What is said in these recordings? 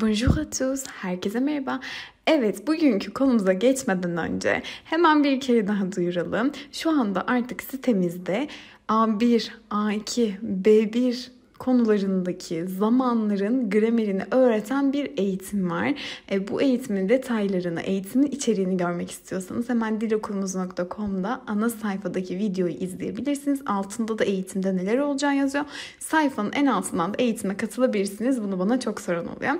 Bonjour à tous, herkese merhaba. Evet, bugünkü konumuza geçmeden önce hemen bir kere daha duyuralım. Şu anda artık sitemizde A1, A2, B1 konularındaki zamanların gramerini öğreten bir eğitim var. E, bu eğitimin detaylarını, eğitimin içeriğini görmek istiyorsanız hemen dilokulumuz.com'da ana sayfadaki videoyu izleyebilirsiniz. Altında da eğitimde neler olacağını yazıyor. Sayfanın en altından da eğitime katılabilirsiniz. Bunu bana çok soran oluyor.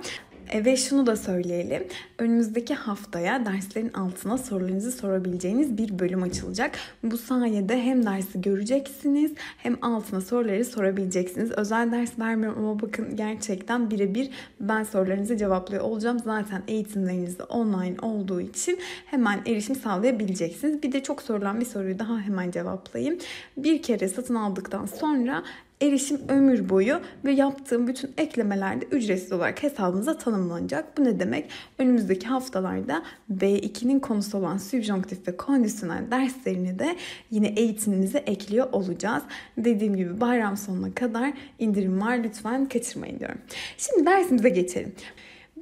E ve şunu da söyleyelim. Önümüzdeki haftaya derslerin altına sorularınızı sorabileceğiniz bir bölüm açılacak. Bu sayede hem dersi göreceksiniz hem altına soruları sorabileceksiniz. Özel ders vermiyorum ama bakın gerçekten birebir ben sorularınızı cevaplıyor olacağım. Zaten eğitimleriniz de online olduğu için hemen erişim sağlayabileceksiniz. Bir de çok sorulan bir soruyu daha hemen cevaplayayım. Bir kere satın aldıktan sonra erişim ömür boyu ve yaptığım bütün eklemelerde ücretsiz olarak hesabınıza tanımlanacak. Bu ne demek? Önümüzdeki haftalarda B2'nin konusu olan sübjonktif ve kondisyonel derslerini de yine eğitimimize ekliyor olacağız. Dediğim gibi bayram sonuna kadar indirim var. Lütfen kaçırmayın diyorum. Şimdi dersimize geçelim.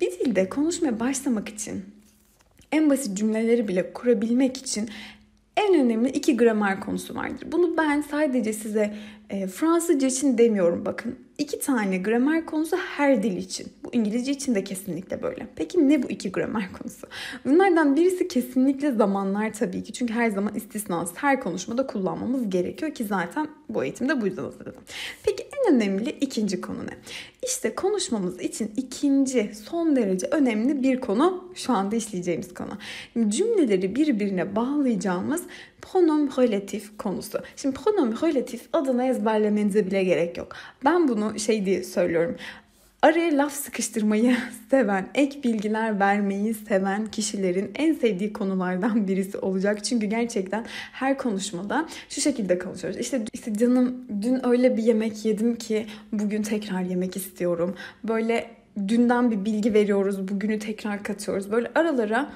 Bir dilde konuşmaya başlamak için en basit cümleleri bile kurabilmek için en önemli iki gramer konusu vardır. Bunu ben sadece size e, Fransızca için demiyorum bakın. İki tane gramer konusu her dil için. Bu İngilizce için de kesinlikle böyle. Peki ne bu iki gramer konusu? Bunlardan birisi kesinlikle zamanlar tabii ki. Çünkü her zaman istisnası her konuşmada kullanmamız gerekiyor ki zaten bu eğitimde bu yüzden hazırladım. Peki en önemli ikinci konu ne? İşte konuşmamız için ikinci son derece önemli bir konu şu anda işleyeceğimiz konu. Cümleleri birbirine bağlayacağımız pronom relatif konusu. Şimdi pronom relatif adını ezberlemenize bile gerek yok. Ben bunu şey diye söylüyorum. Araya laf sıkıştırmayı seven, ek bilgiler vermeyi seven kişilerin en sevdiği konulardan birisi olacak. Çünkü gerçekten her konuşmada şu şekilde konuşuyoruz. İşte, işte canım dün öyle bir yemek yedim ki bugün tekrar yemek istiyorum. Böyle dünden bir bilgi veriyoruz, bugünü tekrar katıyoruz. Böyle aralara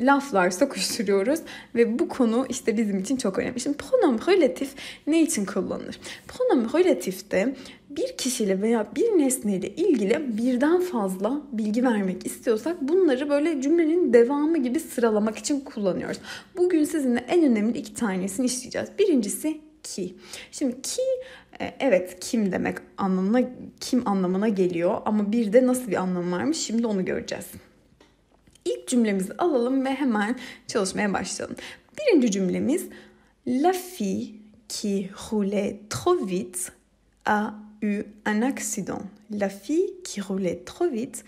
laflar sokuşturuyoruz ve bu konu işte bizim için çok önemli. Şimdi pronom relatif ne için kullanılır? Pronom relatifte bir kişiyle veya bir nesneyle ilgili birden fazla bilgi vermek istiyorsak bunları böyle cümlenin devamı gibi sıralamak için kullanıyoruz. Bugün sizinle en önemli iki tanesini işleyeceğiz. Birincisi ki. Şimdi ki e, evet kim demek anlamına kim anlamına geliyor ama bir de nasıl bir anlam varmış şimdi onu göreceğiz cümlemizi alalım ve hemen çalışmaya başlayalım. Birinci cümlemiz La fille qui roulait trop vite a eu un accident. La fille qui roulait trop vite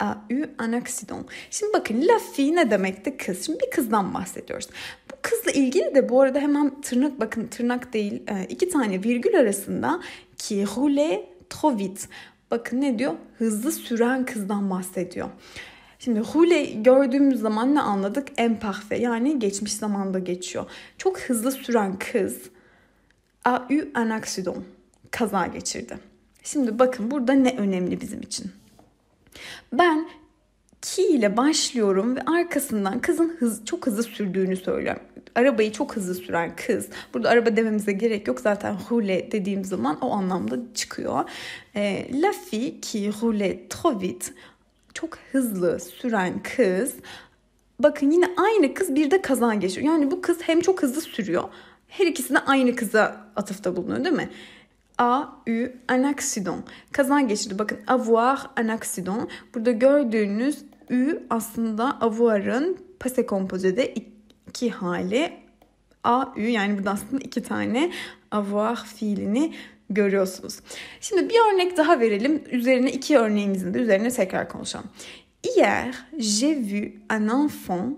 a eu un accident. Şimdi bakın la fille ne demekti kız. Şimdi bir kızdan bahsediyoruz. Bu kızla ilgili de bu arada hemen tırnak bakın tırnak değil e, iki tane virgül arasında qui roulait trop vite. Bakın ne diyor? Hızlı süren kızdan bahsediyor. Şimdi hule gördüğümüz zaman ne anladık? Emparfe yani geçmiş zamanda geçiyor. Çok hızlı süren kız a eu un Kaza geçirdi. Şimdi bakın burada ne önemli bizim için. Ben ki ile başlıyorum ve arkasından kızın hız, çok hızlı sürdüğünü söylüyorum. Arabayı çok hızlı süren kız. Burada araba dememize gerek yok. Zaten hule dediğim zaman o anlamda çıkıyor. E, ee, la fille qui roulait trop vite çok hızlı süren kız bakın yine aynı kız bir de kazan geçiriyor. Yani bu kız hem çok hızlı sürüyor. Her ikisi aynı kıza atıfta bulunuyor değil mi? A, U, un accident. Kaza geçirdi. Bakın avoir un accident. Burada gördüğünüz U aslında avoir'ın passé composé'de iki hali. A, U yani burada aslında iki tane avoir fiilini görüyorsunuz. Şimdi bir örnek daha verelim. Üzerine iki örneğimizin de üzerine tekrar konuşalım. Hier, j'ai vu un enfant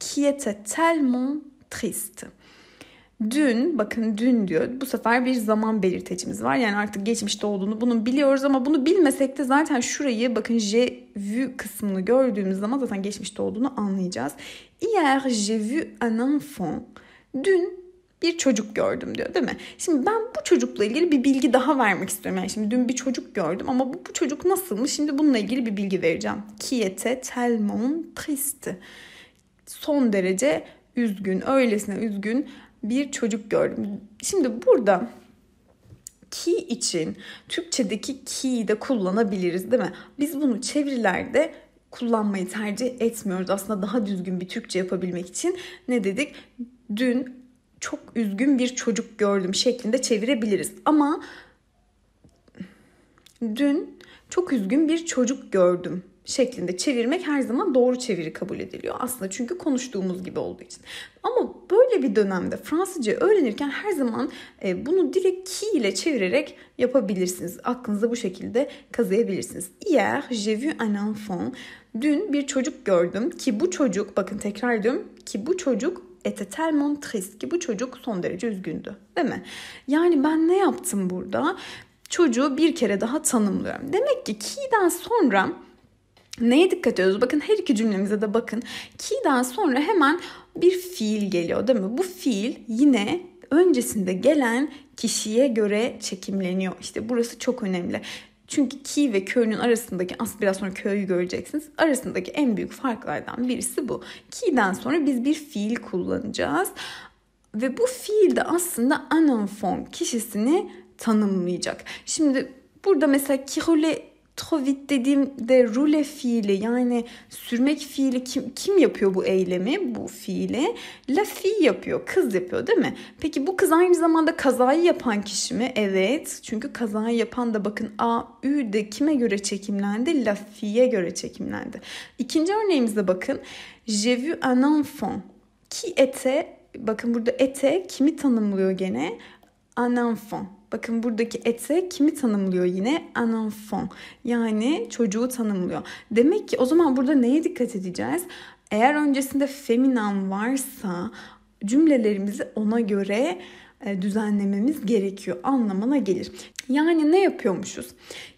qui était tellement triste. Dün, bakın dün diyor. Bu sefer bir zaman belirtecimiz var. Yani artık geçmişte olduğunu bunu biliyoruz ama bunu bilmesek de zaten şurayı bakın j'ai vu kısmını gördüğümüz zaman zaten geçmişte olduğunu anlayacağız. Hier j'ai vu un enfant. Dün bir çocuk gördüm diyor değil mi? Şimdi ben bu çocukla ilgili bir bilgi daha vermek istiyorum. Yani şimdi dün bir çocuk gördüm ama bu, bu çocuk mı? Şimdi bununla ilgili bir bilgi vereceğim. Qui était tellement triste. Son derece üzgün, öylesine üzgün bir çocuk gördüm. Şimdi burada ki için Türkçedeki ki'yi de kullanabiliriz değil mi? Biz bunu çevirilerde kullanmayı tercih etmiyoruz. Aslında daha düzgün bir Türkçe yapabilmek için ne dedik? Dün çok üzgün bir çocuk gördüm şeklinde çevirebiliriz. Ama dün çok üzgün bir çocuk gördüm şeklinde çevirmek her zaman doğru çeviri kabul ediliyor. Aslında çünkü konuştuğumuz gibi olduğu için. Ama böyle bir dönemde Fransızca öğrenirken her zaman e, bunu direkt ki ile çevirerek yapabilirsiniz. Aklınızda bu şekilde kazıyabilirsiniz. Hier j'ai vu un enfant. Dün bir çocuk gördüm ki bu çocuk bakın tekrar ediyorum ki bu çocuk était tellement triste ki bu çocuk son derece üzgündü. Değil mi? Yani ben ne yaptım burada? Çocuğu bir kere daha tanımlıyorum. Demek ki ki'den sonra Neye dikkat ediyoruz? Bakın her iki cümlemize de bakın. Ki'den sonra hemen bir fiil geliyor değil mi? Bu fiil yine öncesinde gelen kişiye göre çekimleniyor. İşte burası çok önemli. Çünkü ki ve Köln'ün arasındaki aslında biraz sonra köyü göreceksiniz. Arasındaki en büyük farklardan birisi bu. Ki'den sonra biz bir fiil kullanacağız. Ve bu fiil de aslında anonform kişisini tanımlayacak. Şimdi burada mesela kihole Trovit dediğimde rule fiili yani sürmek fiili kim, kim yapıyor bu eylemi bu fiili? La fi yapıyor kız yapıyor değil mi? Peki bu kız aynı zamanda kazayı yapan kişi mi? Evet çünkü kazayı yapan da bakın A, Ü de kime göre çekimlendi? La fi'ye göre çekimlendi. İkinci örneğimize bakın. Je vu un enfant qui était bakın burada ete kimi tanımlıyor gene? Un enfant Bakın buradaki ete kimi tanımlıyor yine? Un enfant. Yani çocuğu tanımlıyor. Demek ki o zaman burada neye dikkat edeceğiz? Eğer öncesinde feminen varsa cümlelerimizi ona göre e, düzenlememiz gerekiyor anlamına gelir. Yani ne yapıyormuşuz?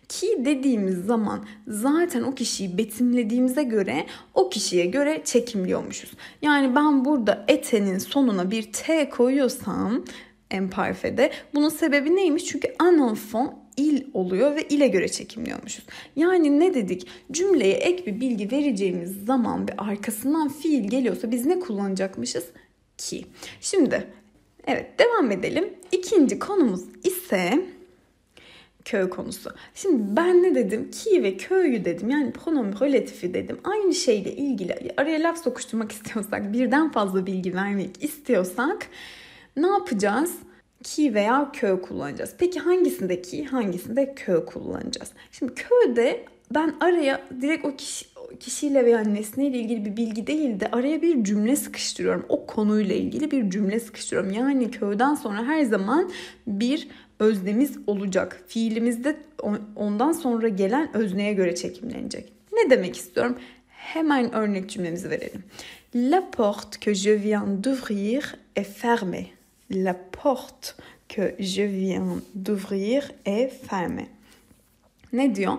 ki dediğimiz zaman zaten o kişiyi betimlediğimize göre o kişiye göre çekimliyormuşuz. Yani ben burada etenin sonuna bir T koyuyorsam Emparfe'de. Bunun sebebi neymiş? Çünkü un enfant il oluyor ve ile göre çekimliyormuşuz. Yani ne dedik? Cümleye ek bir bilgi vereceğimiz zaman ve arkasından fiil geliyorsa biz ne kullanacakmışız? Ki. Şimdi evet devam edelim. İkinci konumuz ise köy konusu. Şimdi ben ne dedim? Ki ve köyü dedim. Yani pronom relatifi dedim. Aynı şeyle ilgili araya laf sokuşturmak istiyorsak, birden fazla bilgi vermek istiyorsak ne yapacağız? ki veya kö kullanacağız. Peki hangisinde ki, hangisinde kö kullanacağız? Şimdi köde ben araya direkt o kişi kişiyle veya nesneyle ilgili bir bilgi değil de araya bir cümle sıkıştırıyorum. O konuyla ilgili bir cümle sıkıştırıyorum. Yani köyden sonra her zaman bir öznemiz olacak. Fiilimizde ondan sonra gelen özneye göre çekimlenecek. Ne demek istiyorum? Hemen örnek cümlemizi verelim. La porte que je viens d'ouvrir est fermée. La porte que je viens d'ouvrir est fermée. Ne diyor?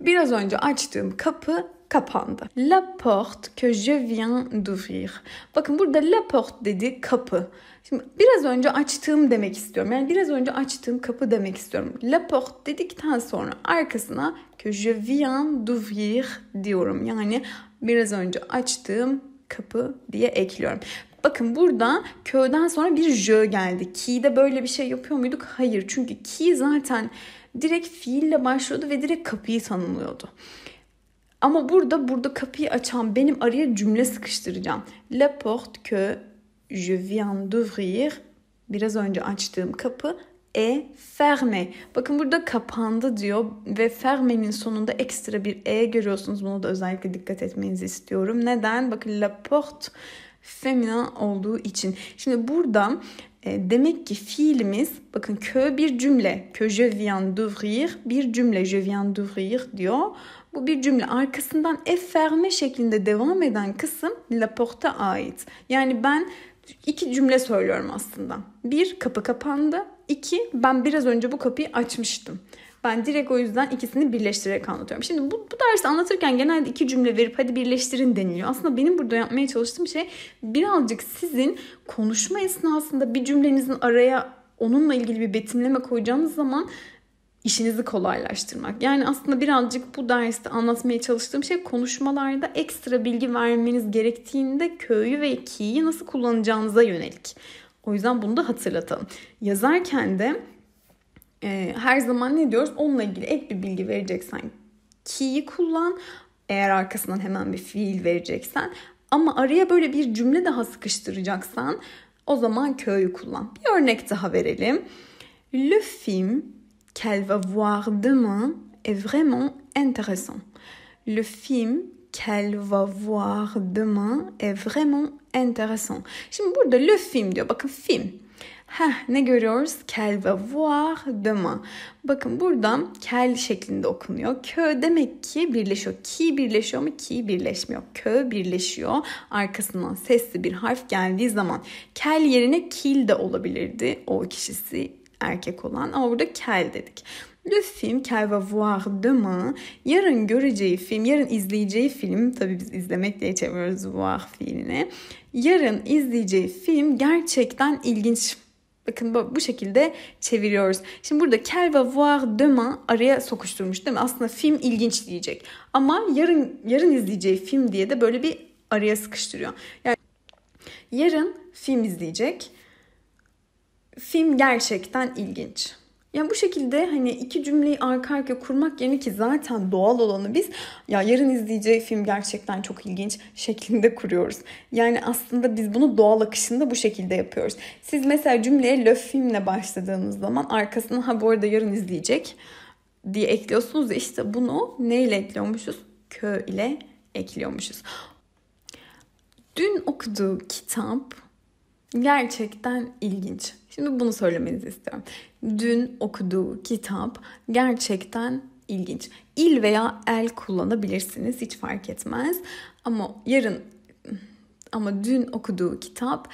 Biraz önce açtığım kapı kapandı. La porte que je viens d'ouvrir. Bakın burada la porte dedi kapı. Şimdi biraz önce açtığım demek istiyorum. Yani biraz önce açtığım kapı demek istiyorum. La porte dedikten sonra arkasına que je viens d'ouvrir diyorum. Yani biraz önce açtığım kapı diye ekliyorum. Bakın burada köyden sonra bir j geldi. Ki'de böyle bir şey yapıyor muyduk? Hayır. Çünkü ki zaten direkt fiille başlıyordu ve direkt kapıyı tanımlıyordu. Ama burada burada kapıyı açan benim araya cümle sıkıştıracağım. La porte que je viens d'ouvrir biraz önce açtığım kapı e ferme. Bakın burada kapandı diyor ve ferme'nin sonunda ekstra bir e görüyorsunuz. Bunu da özellikle dikkat etmenizi istiyorum. Neden? Bakın la porte femina olduğu için. Şimdi burada e, demek ki fiilimiz bakın kö bir cümle. Que je viens d'ouvrir bir cümle je viens d'ouvrir diyor. Bu bir cümle arkasından e ferme şeklinde devam eden kısım la porte'a ait. Yani ben iki cümle söylüyorum aslında. Bir kapı kapandı. İki ben biraz önce bu kapıyı açmıştım. Ben direkt o yüzden ikisini birleştirerek anlatıyorum. Şimdi bu, bu dersi anlatırken genelde iki cümle verip hadi birleştirin deniliyor. Aslında benim burada yapmaya çalıştığım şey birazcık sizin konuşma esnasında bir cümlenizin araya onunla ilgili bir betimleme koyacağınız zaman işinizi kolaylaştırmak. Yani aslında birazcık bu derste anlatmaya çalıştığım şey konuşmalarda ekstra bilgi vermeniz gerektiğinde köyü ve ki'yi nasıl kullanacağınıza yönelik. O yüzden bunu da hatırlatalım. Yazarken de e, her zaman ne diyoruz? Onunla ilgili ek bir bilgi vereceksen ki'yi kullan. Eğer arkasından hemen bir fiil vereceksen ama araya böyle bir cümle daha sıkıştıracaksan o zaman köyü kullan. Bir örnek daha verelim. Le film qu'elle va voir demain est vraiment intéressant. Le film qu'elle va voir demain est vraiment intéressant. Şimdi burada le film diyor. Bakın film. Heh, ne görüyoruz? Kel ve voir demain. Bakın buradan kel şeklinde okunuyor. Kö demek ki birleşiyor. Ki birleşiyor mu? Ki birleşmiyor. Kö birleşiyor. Arkasından sesli bir harf geldiği zaman kel yerine kil de olabilirdi. O kişisi erkek olan ama burada kel dedik. Le film qu'elle va voir demain, yarın göreceği film, yarın izleyeceği film, tabii biz izlemek diye çeviriyoruz voir fiilini. Yarın izleyeceği film gerçekten ilginç Bakın bu şekilde çeviriyoruz. Şimdi burada kel ve voir demain araya sokuşturmuş değil mi? Aslında film ilginç diyecek. Ama yarın yarın izleyeceği film diye de böyle bir araya sıkıştırıyor. Yani yarın film izleyecek. Film gerçekten ilginç. Yani bu şekilde hani iki cümleyi arka arka kurmak yerine ki zaten doğal olanı biz ya yarın izleyeceği film gerçekten çok ilginç şeklinde kuruyoruz. Yani aslında biz bunu doğal akışında bu şekilde yapıyoruz. Siz mesela cümleye löf filmle başladığınız zaman arkasına ha bu arada yarın izleyecek diye ekliyorsunuz ya işte bunu neyle ekliyormuşuz? Kö ile ekliyormuşuz. Dün okuduğu kitap gerçekten ilginç. Şimdi bunu söylemenizi istiyorum. Dün okuduğu kitap gerçekten ilginç. İl veya el kullanabilirsiniz hiç fark etmez. Ama yarın ama dün okuduğu kitap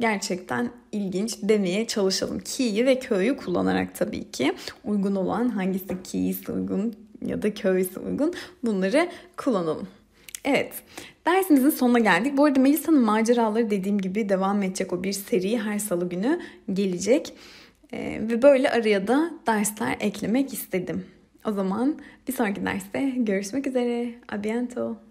gerçekten ilginç demeye çalışalım. Ki'yi ve köyü kullanarak tabii ki uygun olan hangisi ki'si uygun ya da köysi uygun bunları kullanalım. Evet, dersimizin sonuna geldik. Bu arada Melisa'nın maceraları dediğim gibi devam edecek o bir seri her salı günü gelecek. Ee, ve böyle araya da dersler eklemek istedim. O zaman bir sonraki derste görüşmek üzere. A